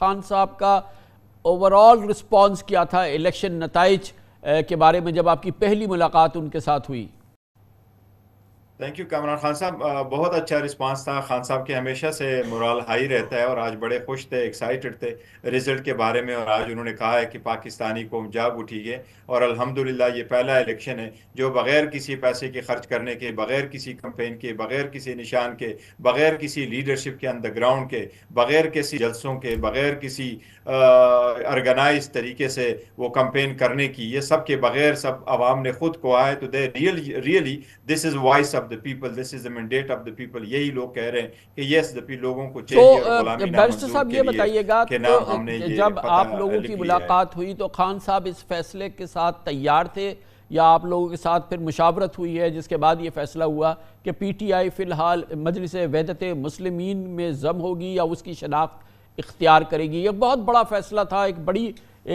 खान साहब का overall response क्या था इलेक्शन नतज के बारे में जब आपकी पहली मुलाकात उनके साथ हुई थैंक यू कामरान खान साहब बहुत अच्छा रिस्पांस था खान साहब के हमेशा से मुराल हाई रहता है और आज बड़े खुश थे एक्साइटेड थे रिजल्ट के बारे में और आज उन्होंने कहा है कि पाकिस्तानी कौम जाग उठी है और अल्हम्दुलिल्लाह ये पहला इलेक्शन है जो बग़ैर किसी पैसे के खर्च करने के बग़ैर किसी कंपेन के बग़ैर किसी निशान के बग़ैर किसी लीडरशिप के अंडरग्राउंड के बग़ैर किसी जलसों के बग़ैर किसी ऑर्गेनाइज तरीके से वो कंपेन करने की ये सब के बग़ैर सब आवाम ने खुद को आए तो they real really this is voice of of the people this is the mandate of the people यही लोग कह रहे हैं कि यस द लोगों को तो, चाहिए तो बैरिस्टर साहब ये बताइएगा कि तो नाम तो हमने जब आप लोगों की मुलाकात हुई तो खान साहब इस फैसले के साथ तैयार थे या आप लोगों के साथ फिर मुशावरत हुई है जिसके बाद ये फैसला हुआ कि पीटीआई फिलहाल मजलिस वहदत मुस्लिमीन में जम होगी या उसकी शनाख्त इख्तियार करेगी ये बहुत बड़ा फैसला था एक बड़ी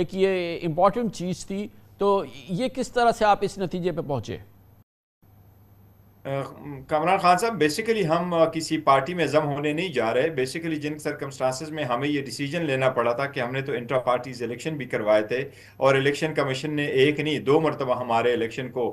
एक ये इम्पॉर्टेंट चीज़ थी तो ये किस तरह से आप इस नतीजे पे पहुँचे कमरान खान साहब बेसिकली हम किसी पार्टी में जम होने नहीं जा रहे बेसिकली जिन सरकमस्टांसिस में हमें ये डिसीजन लेना पड़ा था कि हमने तो इंट्रा पार्टीज इलेक्शन भी करवाए थे और इलेक्शन कमीशन ने एक नहीं दो मरतबा हमारे इलेक्शन को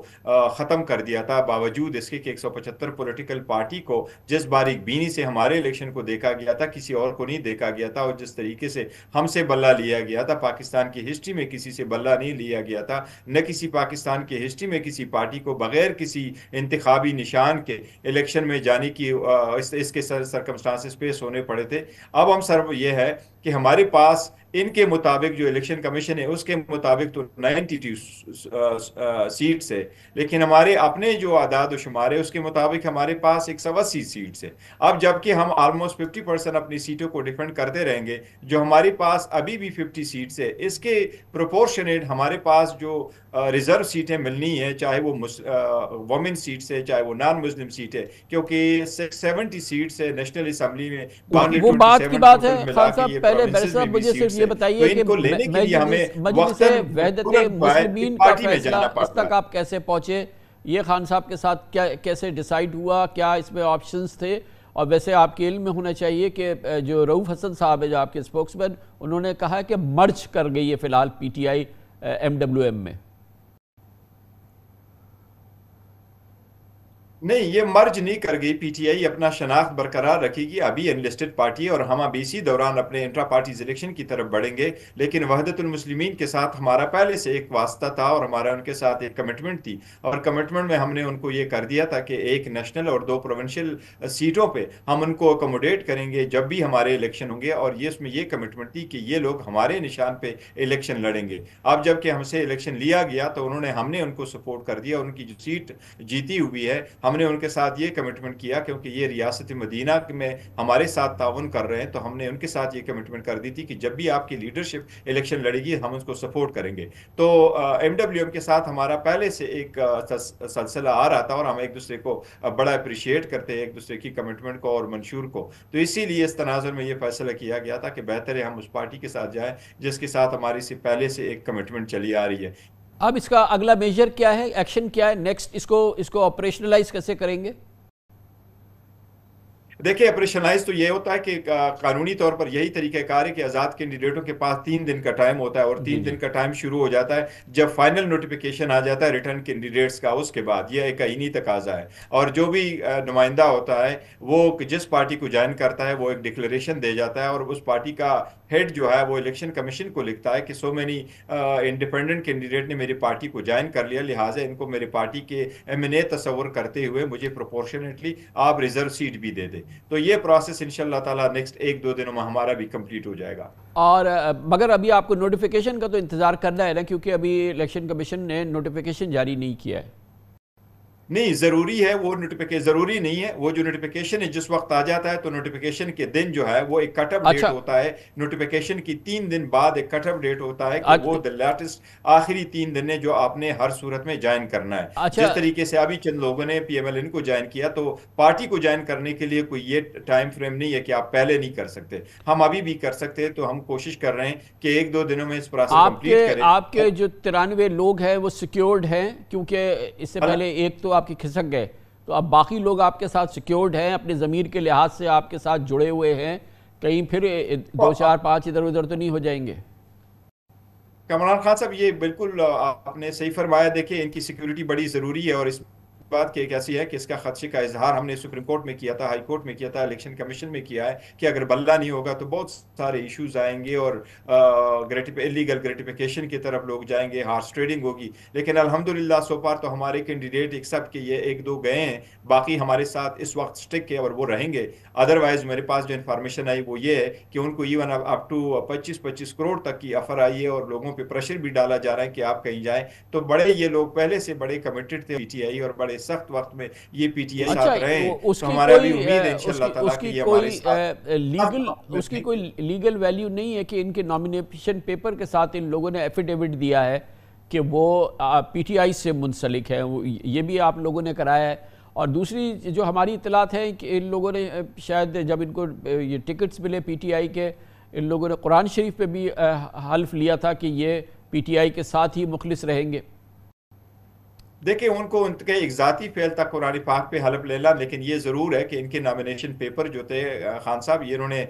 ख़त्म कर दिया था बावजूद इसके कि एक सौ पचहत्तर पोलिटिकल पार्टी को जिस बारीक बीनी से हमारे इलेक्शन को देखा गया था किसी और को नहीं देखा गया था और जिस तरीके से हमसे बल्ला लिया गया था पाकिस्तान की हिस्ट्री में किसी से बल्ला नहीं लिया गया था न किसी पाकिस्तान की हिस्ट्री में किसी पार्टी को बगैर किसी इंतबी निशान के इलेक्शन में जाने की इस, इसके सरकमस्टांसिस पेश होने पड़े थे अब हम सर ये है कि हमारे पास इनके मुताबिक जो इलेक्शन कमीशन है उसके मुताबिक तो नाइन्टी टू सीट्स है लेकिन हमारे अपने जो आदाद शुमार है उसके मुताबिक हमारे पास एक सौ अस्सी सीट्स है अब जबकि हम ऑलमोस्ट फिफ्टी परसेंट अपनी सीटों को डिफेंड करते रहेंगे जो हमारे पास अभी भी फिफ्टी सीट्स है इसके प्रोपोर्शनेट हमारे पास जो रिज़र्व uh, सीटें मिलनी है चाहे वो वमेन सीट्स uh, है चाहे वो नॉन मुस्लिम सीट है क्योंकि सेवेंटी सीट्स है नेशनल असम्बली में वो बात की बात है पहले मुझे सिर्फ ये बताइए तो कि मुस्लिमीन का फैसला इस तक आप कैसे पहुंचे ये खान साहब के साथ क्या कैसे डिसाइड हुआ क्या इसमें ऑप्शन थे और वैसे आपके इल्म में होना चाहिए कि जो रऊफ हसन साहब है जो आपके स्पोक्समैन उन्होंने कहा कि मर्ज कर गई है फिलहाल पीटीआई एमडब्ल्यूएम में नहीं ये मर्ज नहीं कर गई पीटीआई अपना शनाख्त बरकरार रखेगी अभी अनलिस्टेड पार्टी है और हम अब इसी दौरान अपने इंट्रा पार्टी इलेक्शन की तरफ बढ़ेंगे लेकिन वहदतुलमसलिमिन के साथ हमारा पहले से एक वास्ता था और हमारा उनके साथ एक कमिटमेंट थी और कमिटमेंट में हमने उनको ये कर दिया था कि एक नेशनल और दो प्रोविंशियल सीटों पर हम उनको अकोमोडेट करेंगे जब भी हमारे इलेक्शन होंगे और ये उसमें ये कमिटमेंट थी कि ये लोग हमारे निशान पर इलेक्शन लड़ेंगे अब जबकि हमसे इलेक्शन लिया गया तो उन्होंने हमने उनको सपोर्ट कर दिया उनकी जो सीट जीती हुई है हमने उनके साथ ये कमिटमेंट किया क्योंकि ये रियासत मदीना में हमारे साथ ताउन कर रहे हैं तो हमने उनके साथ ये कमिटमेंट कर दी थी कि जब भी आपकी लीडरशिप इलेक्शन लड़ेगी हम उसको सपोर्ट करेंगे तो एम डब्ल्यू एम के साथ हमारा पहले से एक सिलसिला आ रहा था और हम एक दूसरे को बड़ा अप्रिशिएट करते हैं एक दूसरे की कमिटमेंट को और मंशूर को तो इसीलिए इस तनाजर में ये फैसला किया गया था कि बेहतर है हम उस पार्टी के साथ जाएँ जिसके साथ हमारी से पहले से एक कमिटमेंट चली आ रही है अब इसका अगला मेजर क्या है एक्शन क्या है नेक्स्ट इसको इसको ऑपरेशनलाइज कैसे करेंगे देखिए ऑपरेशनलाइज तो ये होता है कि कानूनी तौर पर यही तरीक़ाकार है कि आज़ाद कैंडिडेटों के पास तीन दिन का टाइम होता है और तीन दिन का टाइम शुरू हो जाता है जब फाइनल नोटिफिकेशन आ जाता है रिटर्न कैंडिडेट्स का उसके बाद यह एक आईनी तकाजा है और जो भी नुमाइंदा होता है वो जिस पार्टी को ज्वाइन करता है वो एक डिक्लेरेशन दे जाता है और उस पार्टी का हेड जो है वो इलेक्शन कमीशन को लिखता है कि सो मैनी इंडिपेंडेंट कैंडिडेट ने मेरी पार्टी को ज्वाइन कर लिया लिहाजा इनको मेरी पार्टी के एम एन ए तस्वर करते हुए मुझे प्रोपोर्शनेटली आप रिजर्व सीट भी दे दें तो ये प्रोसेस इनशाला ताला नेक्स्ट एक दो दिनों में हमारा भी कंप्लीट हो जाएगा और मगर अभी आपको नोटिफिकेशन का तो इंतज़ार करना है ना क्योंकि अभी इलेक्शन कमीशन ने नोटिफिकेशन जारी नहीं किया है नहीं ज़रूरी है वो नोटिफिकेशन ज़रूरी नहीं है वो जो नोटिफिकेशन है जिस वक्त आ जाता है तो नोटिफिकेशन के दिन जो है वो एक कटअप अच्छा। डेट होता है नोटिफिकेशन की तीन दिन बाद एक कटअप डेट होता है कि अच्छा। वो द तो लेटेस्ट आखिरी तीन दिन है जो आपने हर सूरत में ज्वाइन करना है अच्छा। जिस तरीके से अभी चंद लोगों ने पी एम एल एन को ज्वाइन किया तो पार्टी को ज्वाइन करने के लिए कोई ये टाइम फ्रेम नहीं है कि आप पहले नहीं कर सकते हम अभी भी कर सकते तो हम कोशिश कर रहे हैं कि एक दो दिनों में इस प्रोसेस आपके आपके जो तिरानवे लोग हैं वो सिक्योर्ड हैं क्योंकि इससे पहले एक तो आपके खिसक गए तो अब बाकी लोग आपके साथ सिक्योर्ड हैं अपने ज़मीर के लिहाज से आपके साथ जुड़े हुए हैं कहीं फिर दो चार पाँच इधर उधर तो नहीं हो जाएंगे कमरान खान साहब ये बिल्कुल आपने सही फरमाया देखिए इनकी सिक्योरिटी बड़ी ज़रूरी है और इस बात की एक ऐसी है कि इसका खदशे का इजहार हमने सुप्रीम कोर्ट में किया था हाई कोर्ट में किया था इलेक्शन कमीशन में किया है कि अगर बल्ला नहीं होगा तो बहुत सारे इश्यूज आएंगे और इलीगल ग्रेटिफिकेशन की तरफ लोग जाएंगे हार्स ट्रेडिंग होगी लेकिन अलहमदिल्ला सोपार तो हमारे कैंडिडेट एक्सेप्ट कि ये एक दो गए हैं बाकी हमारे साथ इस वक्त स्टिक है और वो रहेंगे अदरवाइज मेरे पास जो इन्फॉर्मेशन आई वो ये है कि उनको इवन अप टू पच्चीस पच्चीस करोड़ तक की ऑफर आई है और लोगों पर प्रेशर भी डाला जा रहा है कि आप कहीं जाएँ तो बड़े ये लोग पहले से बड़े कमिटेड थे पी और बड़े सख्त वक्त में ये पीटीए अच्छा, साथ रहे तो हमारा भी उम्मीद है इंशाल्लाह ताला कि ये हमारे साथ लीगल उसकी कोई लीगल वैल्यू नहीं है कि इनके नॉमिनेशन पेपर के साथ इन लोगों ने एफिडेविट दिया है कि वो पीटीआई से मुंसलिक है ये भी आप लोगों ने कराया है और दूसरी जो हमारी इतलात है कि इन लोगों ने शायद जब इनको ये टिकट्स मिले पीटीआई के इन लोगों ने कुरान शरीफ पे भी हल्फ लिया था कि ये पीटीआई के साथ ही मुखलिस रहेंगे देखिए उनको उनके एग्जाती फेल था कुरान पाक पे हलफ ला लेकिन ये ज़रूर है कि इनके नामिनेशन पेपर जो थे खान साहब ये इन्होंने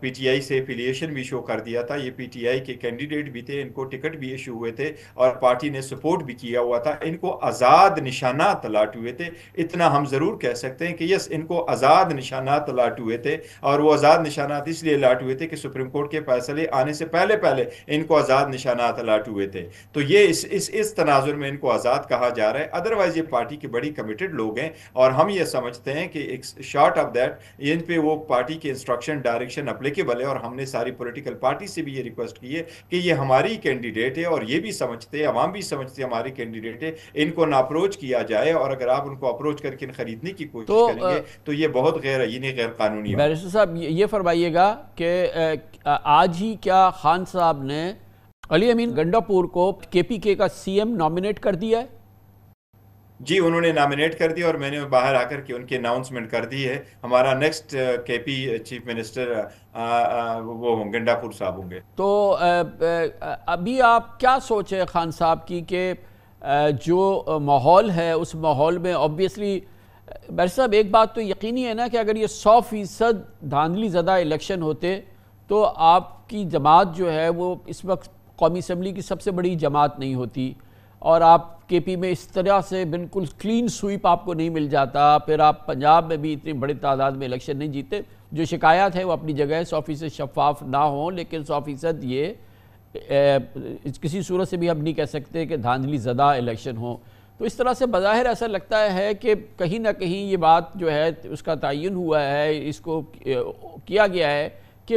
पीटीआई से एफिलिएशन भी शो कर दिया था ये पीटीआई के कैंडिडेट भी थे इनको टिकट भी इशू हुए थे और पार्टी ने सपोर्ट भी किया हुआ था इनको आज़ाद निशाना तलाट हुए थे इतना हम ज़रूर कह सकते हैं कि यस इनको आज़ाद निशाना तलाट हुए थे और वो आज़ाद निशानात इसलिए लाट हुए थे कि सुप्रीम कोर्ट के फैसले आने से पहले पहले इनको आज़ाद निशानात लाट हुए थे तो ये इस इस, इस तनाजुर में इनको आज़ाद कहा जा रहा है अदरवाइज ये पार्टी के बड़ी कमिटेड लोग हैं और हम ये समझते हैं कि एक शॉर्ट ऑफ दैट इन पे वो पार्टी के इंस्ट्रक्शन डायरेक्शन अप्लीकेबल है और हमने सारी पोलिटिकल पार्टी से भी ये रिक्वेस्ट की है कि ये हमारी कैंडिडेट है और ये भी समझते हैं अवाम भी समझते हैं हमारे कैंडिडेट है इनको ना अप्रोच किया जाए और अगर आप उनको अप्रोच करके इन खरीदने की कोशिश तो, करेंगे तो ये बहुत गैर यही गैर कानूनी बैरिस्टर साहब ये फरमाइएगा कि आज ही क्या खान साहब ने अली अमीन गंडापुर को केपीके का सीएम नॉमिनेट कर दिया है जी उन्होंने नॉमिनेट कर दिया और मैंने बाहर आकर के उनकी अनाउंसमेंट कर दी है हमारा नेक्स्ट के पी चीफ मिनिस्टर वो होंगे गंडापुर साहब होंगे तो अभी आप क्या सोचे खान साहब की कि जो माहौल है उस माहौल में ऑब्वियसली बैर साहब एक बात तो यकीनी है ना कि अगर ये सौ फीसद धांधली ज़दा इलेक्शन होते तो आपकी जमात जो है वो इस वक्त कौमी असम्बली की सबसे बड़ी जमात नहीं होती और आप के पी में इस तरह से बिल्कुल क्लीन स्वीप आपको नहीं मिल जाता फिर आप पंजाब में भी इतनी बड़ी तादाद में इलेक्शन नहीं जीते जो शिकायत है वो अपनी जगह सौ फीसद शफाफ ना हो लेकिन सौ फीसद ये ए, किसी सूरत से भी हम नहीं कह सकते कि धांधली ज़दा इलेक्शन हो तो इस तरह से बज़ाहिर ऐसा लगता है कि कहीं ना कहीं ये बात जो है उसका तयन हुआ है इसको किया गया है कि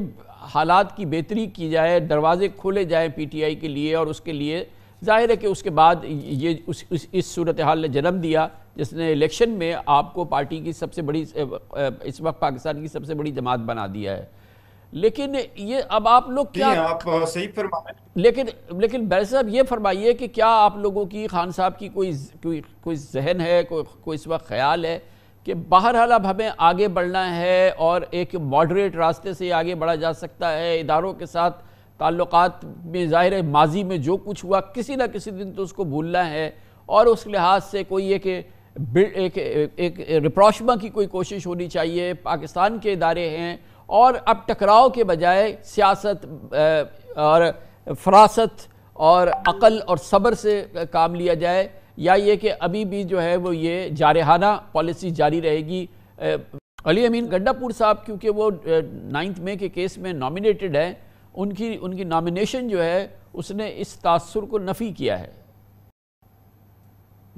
हालात की बेहतरी की जाए दरवाजे खोले जाएँ पी टी आई के लिए और उसके लिए जाहिर है कि उसके बाद ये उस, उस इस सूरत हाल ने जन्म दिया जिसने इलेक्शन में आपको पार्टी की सबसे बड़ी इस वक्त पाकिस्तान की सबसे बड़ी जमात बना दिया है लेकिन ये अब आप लोग क्या आप सही लेकिन लेकिन बैर साहब ये फरमाइए कि क्या आप लोगों की खान साहब की कोई कोई कोई जहन है कोई कोई इस वक्त ख्याल है कि बहरहाल अब हमें आगे बढ़ना है और एक मॉडरेट रास्ते से आगे बढ़ा जा सकता है इदारों के साथ ताल्लुकात में ज़ाहिर है माजी में जो कुछ हुआ किसी ना किसी दिन तो उसको भूलना है और उस लिहाज से कोई एक एक एक रिप्रोशमा की कोई कोशिश होनी चाहिए पाकिस्तान के इदारे हैं और अब टकराव के बजाय सियासत और फरासत और अकल और सब्र से काम लिया जाए या ये कि अभी भी जो है वो ये जारहाना पॉलिसी जारी रहेगी अली अमीन गड्डापुर साहब क्योंकि वो नाइन्थ मे के केस में नॉमिनेटेड हैं उनकी उनकी नामिनेशन जो है उसने इस तासर को नफ़ी किया है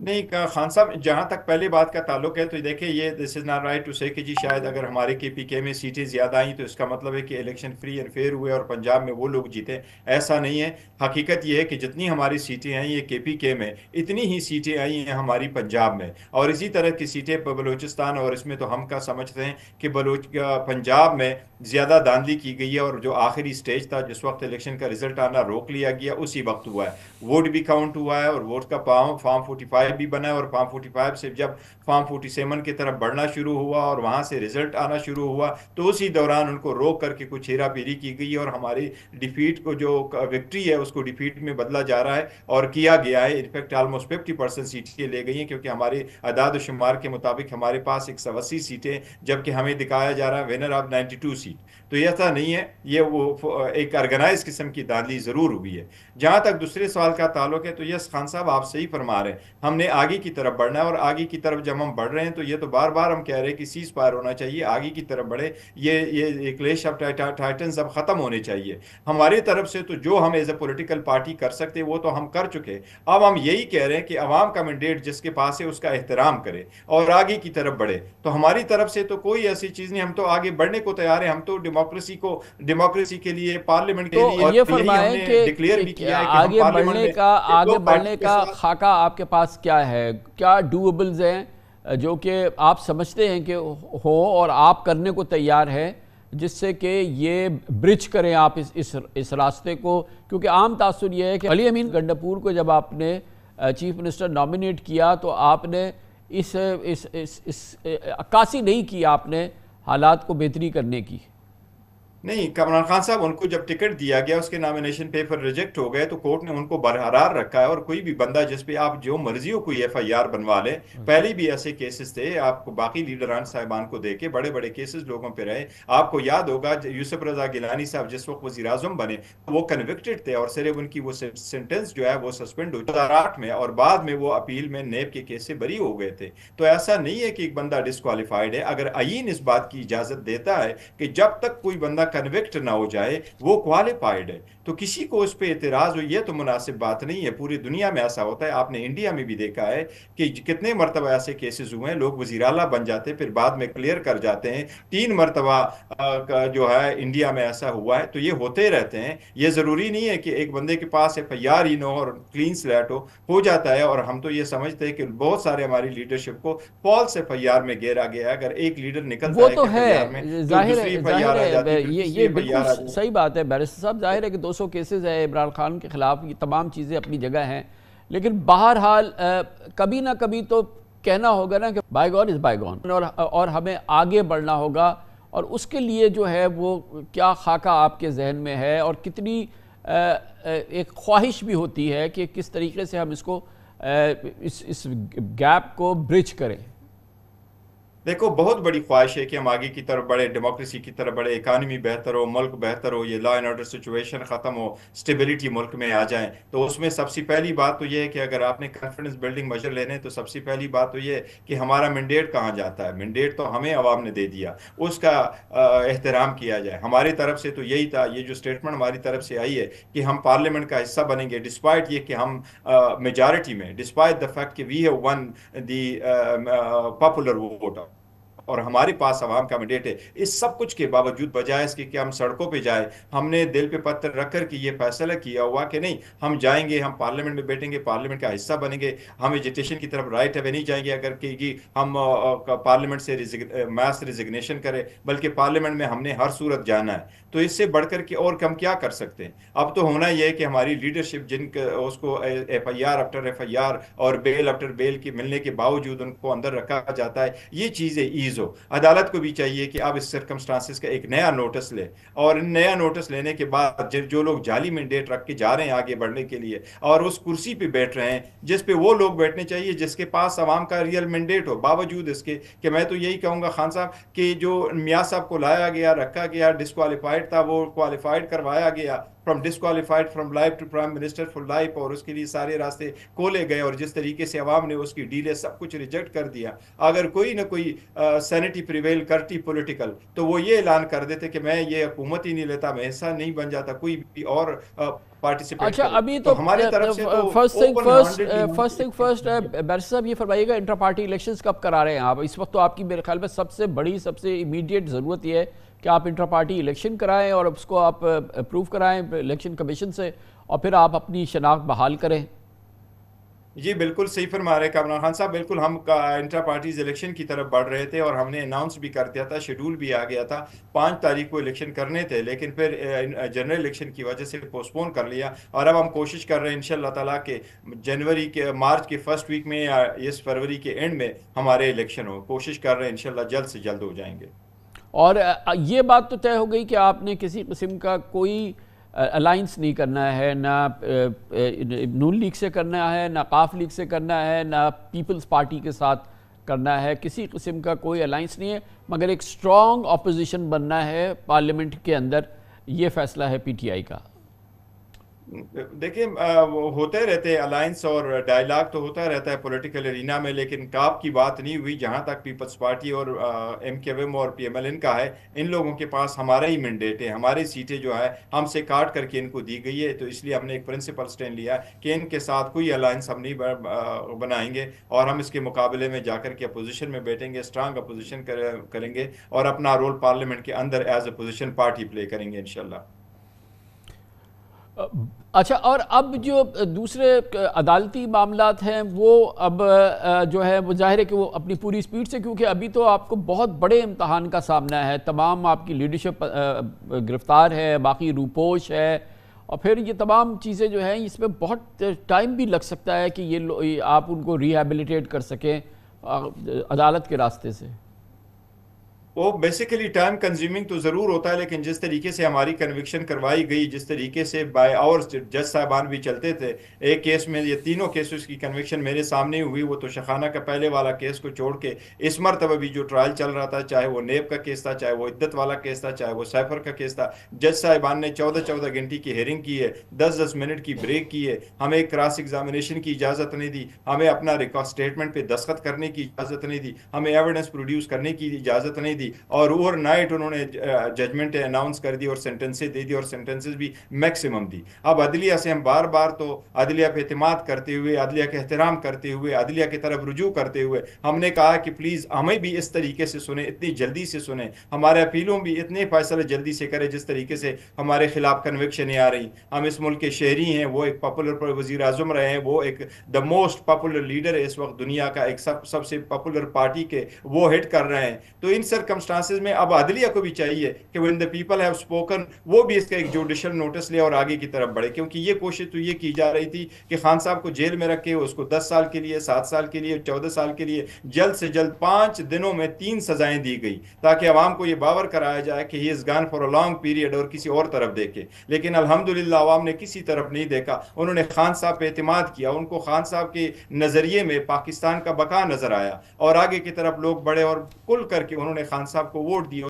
नहीं खान साहब जहाँ तक पहले बात का ताल्लुक है तो देखिए ये this is not right to say कि जी शायद अगर हमारे के पी के में सीटें ज़्यादा आई तो इसका मतलब है कि इलेक्शन फ्री एंड फेयर हुए और पंजाब में वो लोग जीते ऐसा नहीं है हकीकत ये है कि जितनी हमारी सीटें आई ये के पी के में इतनी ही सीटें आई हैं हमारी पंजाब में और इसी तरह की सीटें बलोचिस्तान और इसमें तो हम का समझते हैं कि बलोच पंजाब में ज़्यादा दानली की गई है और जो आखिरी स्टेज था जिस वक्त इलेक्शन का रिजल्ट आना रोक लिया गया उसी वक्त हुआ है वोट भी काउंट हुआ है और वोट का फॉर्म फॉर्म फोर्टी फाइव 45 भी बना है और फार्म 45 से जब फार्म 47 की तरफ बढ़ना शुरू हुआ और वहाँ से रिजल्ट आना शुरू हुआ तो उसी दौरान उनको रोक करके कुछ हेरा फेरी की गई और हमारी डिफीट को जो विक्ट्री है उसको डिफीट में बदला जा रहा है और किया गया है इनफैक्ट ऑलमोस्ट फिफ्टी परसेंट सीटें ले गई हैं क्योंकि हमारे अदाद शुमार के मुताबिक हमारे पास एक सौ अस्सी सीटें जबकि हमें दिखाया जा रहा है winner of ninety two seat तो ये ऐसा नहीं है ये वो एक ऑर्गेनाइज किस्म की दादली ज़रूर हुई है जहां तक दूसरे सवाल का ताल्लुक है तो यस खान साहब आप सही फरमा रहे हैं हमने हमने आगे की तरफ बढ़ना है और आगे की तरफ जब हम बढ़ रहे हैं तो ये तो बार बार हम कह रहे हैं कि सीज पायर होना चाहिए आगे की तरफ बढ़े ये ये क्लेश अब टाइटन अब ख़त्म होने चाहिए हमारी तरफ से तो जो हम एज ए पोलिटिकल पार्टी कर सकते वो तो हम कर चुके अब हम यही कह रहे हैं कि अवाम का मैंडेट जिसके पास है उसका एहतराम करे और आगे की तरफ बढ़े तो हमारी तरफ से तो कोई ऐसी चीज़ नहीं हम तो आगे बढ़ने को तैयार है हम तो डेमोक्रेसी को डेमोक्रेसी के लिए पार्लियामेंट के तो लिए डिक्लेयर भी किया है आगे बढ़ने का आगे बढ़ने का खाका आपके पास क्या है क्या डूएबल्स हैं जो कि आप समझते हैं कि हो और आप करने को तैयार हैं जिससे कि ये ब्रिज करें आप इस इस इस रास्ते को क्योंकि आम तासर यह है कि अली अमीन गंडापुर को जब आपने चीफ मिनिस्टर नॉमिनेट किया तो आपने इस इस इस, इस, इस अक्कासी नहीं की आपने हालात को बेहतरी करने की नहीं कमरान खान साहब उनको जब टिकट दिया गया उसके नामिनेशन पेपर रिजेक्ट हो गए तो कोर्ट ने उनको बरकरार रखा है और कोई भी बंदा जिस पे आप जो मर्जी हो कोई एफआईआर बनवा ले अच्छा। पहले भी ऐसे केसेस थे आपको बाकी लीडरान साहिबान को देखे बड़े बड़े केसेस लोगों पे रहे आपको याद होगा यूसुफ रजा गिलानी साहब जिस वक्त वजी बने वो कन्विक्टेड थे और सिर्फ उनकी वो सेंटेंस जो है वो सस्पेंड हुई दो में और बाद में वो अपील में नेब के केस से बरी हो गए थे तो ऐसा नहीं है कि एक बंदा डिसक्वालीफाइड है अगर आइन इस बात की इजाज़त देता है कि जब तक कोई बंदा कन्विक्ट ना हो जाए वो क्वालिफाइड है तो किसी को उस पर एतराज़ हो यह तो मुनासिब बात नहीं है पूरी दुनिया में ऐसा होता है आपने इंडिया में भी देखा है कि कितने मरतबा ऐसे केसेस हुए हैं लोग वजी अला बन जाते हैं फिर बाद में क्लियर कर जाते हैं तीन मरतबा जो है इंडिया में ऐसा हुआ है तो ये होते रहते हैं ये ज़रूरी नहीं है कि एक बंदे के पास एफ आई आर ही न हो और क्लीन स्लैट हो हो जाता है और हम तो ये समझते हैं कि बहुत सारे हमारी लीडरशिप को फॉल्स एफ आई आर में घेरा गया है अगर एक लीडर निकलता वो है तो है, तो है, है, है ये ये बिल्कुल सही बात है बैरिस्टर साहब जाहिर है कि 200 केसेज है इमरान खान के खिलाफ ये तमाम चीज़ें अपनी जगह हैं लेकिन बहरहाल कभी ना कभी तो कहना होगा ना कि बायगॉन इज़ बायगॉन और और हमें आगे बढ़ना होगा और उसके लिए जो है वो क्या खाका आपके जहन में है और कितनी एक ख्वाहिश भी होती है कि किस तरीके से हम इसको इस इस गैप को ब्रिज करें देखो बहुत बड़ी ख्वाहिश है कि हम आगे की तरफ बढ़े डेमोक्रेसी की तरफ बढ़े इकानमी बेहतर हो मुल्क बेहतर हो ये लॉ एंड ऑर्डर सिचुएशन ख़त्म हो स्टेबिलिटी मुल्क में आ जाए तो उसमें सबसे पहली बात तो ये है कि अगर आपने कॉन्फिडेंस बिल्डिंग मेजर लेने तो सबसे पहली बात तो ये कि हमारा मैंडेट कहाँ जाता है मैंडेट तो हमें आवाम ने दे दिया उसका एहतराम किया जाए हमारी तरफ से तो यही था ये जो स्टेटमेंट हमारी तरफ से आई है कि हम पार्लियामेंट का हिस्सा बनेंगे डिस्पाइट ये कि हम मेजॉरिटी में डिस्पाइट द फैक्ट कि we have won the popular vote और हमारे पास आवाम का मंडेट है इस सब कुछ के बावजूद बजाय इसके कि हम सड़कों पे जाए हमने दिल पे पत्थर रख कर कि ये फैसला किया हुआ कि नहीं हम जाएंगे हम पार्लियामेंट में बैठेंगे पार्लियामेंट का हिस्सा बनेंगे हम एजुटेशन की तरफ राइट है वे नहीं जाएंगे अगर कि हम पार्लियामेंट से रिजिग, मास रिजिग्नेशन करें बल्कि पार्लियामेंट में हमने हर सूरत जाना है तो इससे बढ़कर के और कम क्या कर सकते हैं अब तो होना यह है कि हमारी लीडरशिप जिन उसको F I R after F I R और बेल आफ्टर बेल के मिलने के बावजूद उनको अंदर रखा जाता है ये चीज़ें चीज हो अदालत को भी चाहिए कि आप इस सरकमस्टांसिस का एक नया नोटिस ले और नया नोटिस लेने के बाद जब जो लोग जाली मैंडेट रख के जा रहे हैं आगे बढ़ने के लिए और उस कुर्सी पर बैठ रहे हैं जिस पे वो लोग बैठने चाहिए जिसके पास आवाम का रियल मैंडेट हो बावजूद इसके कि मैं तो यही कहूँगा खान साहब कि जो मियाँ साहब को लाया गया रखा गया डिसकवालीफाइड था वो क्वालिफाइड करवाया गया from disqualified from life to prime minister for life और उसके लिए सारे रास्ते खोले गए और जिस तरीके से अवाम ने उसकी डीले सब कुछ रिजेक्ट कर दिया अगर कोई ना कोई सैनिटी प्रिवेल करती पोलिटिकल तो वो ये ऐलान कर देते कि मैं ये हुकूमत ही नहीं लेता मैं ऐसा नहीं बन जाता कोई भी और आ, पार्टिसिपेट अच्छा अभी तो, तो हमारे तरफ तो से तो first thing first first thing first बैरिस साहब ये फरमाइएगा इंटर पार्टी इलेक्शन कब करा रहे हैं आप इस वक्त तो आपकी मेरे ख्याल में सबसे बड़ी सबसे इमीडिएट ज़रूरत यह है कि आप इंटर पार्टी इलेक्शन कराएं और उसको आप अप्रूव कराएं इलेक्शन कमीशन से और फिर आप अपनी शनाख्त बहाल करें जी बिल्कुल सही फरमा रहे कामरान खान साहब बिल्कुल हम इंट्रा पार्टीज इलेक्शन की तरफ बढ़ रहे थे और हमने अनाउंस भी कर दिया था शेड्यूल भी आ गया था पाँच तारीख को इलेक्शन करने थे लेकिन फिर जनरल इलेक्शन की वजह से पोस्टपोन कर लिया और अब हम कोशिश कर रहे हैं इन ताला के जनवरी के मार्च के फर्स्ट वीक में या इस फरवरी के एंड में हमारे इलेक्शन हो कोशिश कर रहे हैं इनशाला जल्द से जल्द हो जाएंगे और ये बात तो तय हो गई कि आपने किसी किस्म का कोई अलाइंस नहीं करना है ना नून लीग से करना है ना काफ लीग से करना है ना पीपल्स पार्टी के साथ करना है किसी किस्म का कोई अलाइंस नहीं है मगर एक स्ट्रॉन्ग अपोजिशन बनना है पार्लियामेंट के अंदर ये फैसला है पीटीआई का देखिए होते रहते हैं अलायंस और डायलाग तो होता रहता है पॉलिटिकल एरिना में लेकिन काप की बात नहीं हुई जहां तक पीपल्स पार्टी और एम के एम और पी एम एल एन का है इन लोगों के पास हमारा ही मैंडेट है हमारी सीटें जो है हमसे काट करके इनको दी गई है तो इसलिए हमने एक प्रिंसिपल स्टैंड लिया कि इनके साथ कोई अलायंस हम नहीं बनाएंगे और हम इसके मुकाबले में जाकर के अपोजिशन में बैठेंगे स्ट्रांग अपोजिशन करेंगे और अपना रोल पार्लियामेंट के अंदर एज अपोजिशन पार्टी प्ले करेंगे इनशाला अच्छा और अब जो दूसरे अदालती मामला हैं वो अब जो है वो जाहिर है कि वो अपनी पूरी स्पीड से क्योंकि अभी तो आपको बहुत बड़े इम्तहान का सामना है तमाम आपकी लीडरशिप गिरफ्तार है बाकी रूपोश है और फिर ये तमाम चीज़ें जो हैं इसमें बहुत टाइम भी लग सकता है कि ये, ये आप उनको रिहेबिलिटेट कर सकें अदालत के रास्ते से वो बेसिकली टाइम कंज्यूमिंग तो ज़रूर होता है लेकिन जिस तरीके से हमारी कन्विक्शन करवाई गई जिस तरीके से बाय आवर्स जज साहबान भी चलते थे एक केस में ये तीनों केसेस की कन्विक्शन मेरे सामने हुई वो तो शखाना का पहले वाला केस को छोड़ के इस मरतबा भी जो ट्रायल चल रहा था चाहे वो नेब का केस था चाहे वो इद्दत वाला केस था चाहे वो सैफर का केस था जज साहिबान ने चौदह चौदह घंटे की हेयरिंग की है दस दस मिनट की ब्रेक की है हमें क्रॉस एग्जामिनेशन की इजाज़त नहीं दी हमें अपना रिकॉर्ड स्टेटमेंट पर दस्खत करने की इजाज़त नहीं दी हमें एविडेंस प्रोड्यूस करने की इजाज़त नहीं दी और ओवर नाइट उन्होंने जजमेंट अनाउंस कर दी और सेंटेंसेज दे दी और सेंटेंसेज भी मैक्सिमम दी अब अदलिया से हम बार बार तो अदलिया पे अतमाद करते हुए अदलिया के एहतराम करते हुए अदलिया की तरफ रुजू करते हुए हमने कहा कि प्लीज़ हमें भी इस तरीके से सुने इतनी जल्दी से सुने हमारे अपीलों भी इतने फैसले जल्दी से करें जिस तरीके से हमारे खिलाफ कन्विक्शनें आ रही हम इस मुल्क के शहरी हैं वो एक पॉपुलर वजी अजम रहे हैं वो एक द मोस्ट पॉपुलर लीडर है इस वक्त दुनिया का एक सब सबसे पॉपुलर पार्टी के वो हिट कर रहे हैं तो इन सर सर्कमस्टांसेज में अब अदलिया को भी चाहिए कि when the people have spoken वो भी इसका एक जुडिशल नोटिस ले और आगे की तरफ बढ़े क्योंकि ये कोशिश तो ये की जा रही थी कि खान साहब को जेल में रखे उसको दस साल के लिए सात साल के लिए चौदह साल के लिए जल्द से जल्द पाँच दिनों में तीन सजाएं दी गई ताकि आवाम को ये बावर कराया जाए कि he is gone for a long period और किसी और तरफ देखे लेकिन अलहमदिल्ला आवाम ने किसी तरफ नहीं देखा उन्होंने खान साहब पर अतमाद किया उनको खान साहब के नज़रिए में पाकिस्तान का बका नज़र आया और आगे की तरफ लोग बढ़े और कुल करके उन्होंने खान खान साहब को वोट दिया